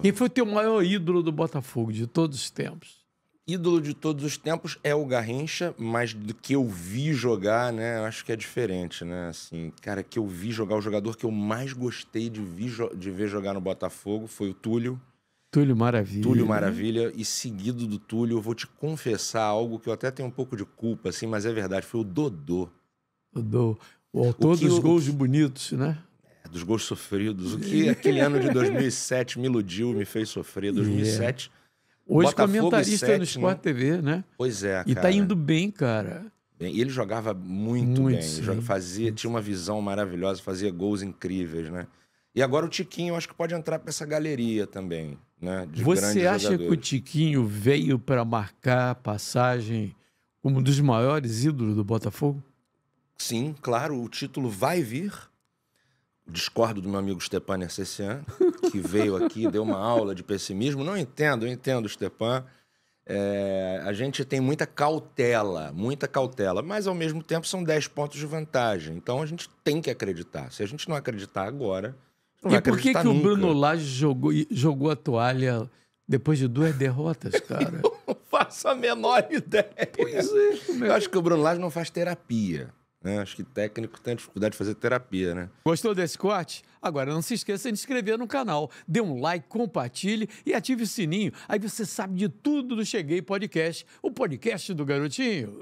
Quem foi o teu maior ídolo do Botafogo de todos os tempos? Ídolo de todos os tempos é o Garrincha, mas do que eu vi jogar, né? Eu acho que é diferente, né? Assim, cara, que eu vi jogar, o jogador que eu mais gostei de, vi, de ver jogar no Botafogo foi o Túlio. Túlio Maravilha. Túlio Maravilha. E seguido do Túlio, eu vou te confessar algo que eu até tenho um pouco de culpa, assim, mas é verdade. Foi o Dodô. Dodô. O autor o dos gols bonitos, né? dos gols sofridos. O que aquele ano de 2007 me iludiu, me fez sofrer. 2007. Yeah. Hoje Botafogo comentarista no Sport TV, né? Pois é, cara. E tá indo bem, cara. E ele jogava muito, muito bem. Sim. Fazia, tinha uma visão maravilhosa, fazia gols incríveis, né? E agora o Tiquinho, acho que pode entrar para essa galeria também, né? Você acha jogadores. que o Tiquinho veio para marcar passagem como um dos maiores ídolos do Botafogo? Sim, claro. O título vai vir discordo do meu amigo Stepan Nersessian, que veio aqui, deu uma aula de pessimismo. Não entendo, eu entendo, Stepan. É, a gente tem muita cautela, muita cautela, mas ao mesmo tempo são 10 pontos de vantagem. Então a gente tem que acreditar. Se a gente não acreditar agora, não e por que, que nunca. o Bruno Lage jogou, jogou a toalha depois de duas derrotas, cara? Eu não faço a menor ideia. Pois é. Meu... É eu acho que o Bruno Lage não faz terapia. Né? Acho que técnico tem dificuldade de fazer terapia, né? Gostou desse corte? Agora não se esqueça de se inscrever no canal, dê um like, compartilhe e ative o sininho. Aí você sabe de tudo do Cheguei Podcast, o podcast do Garotinho.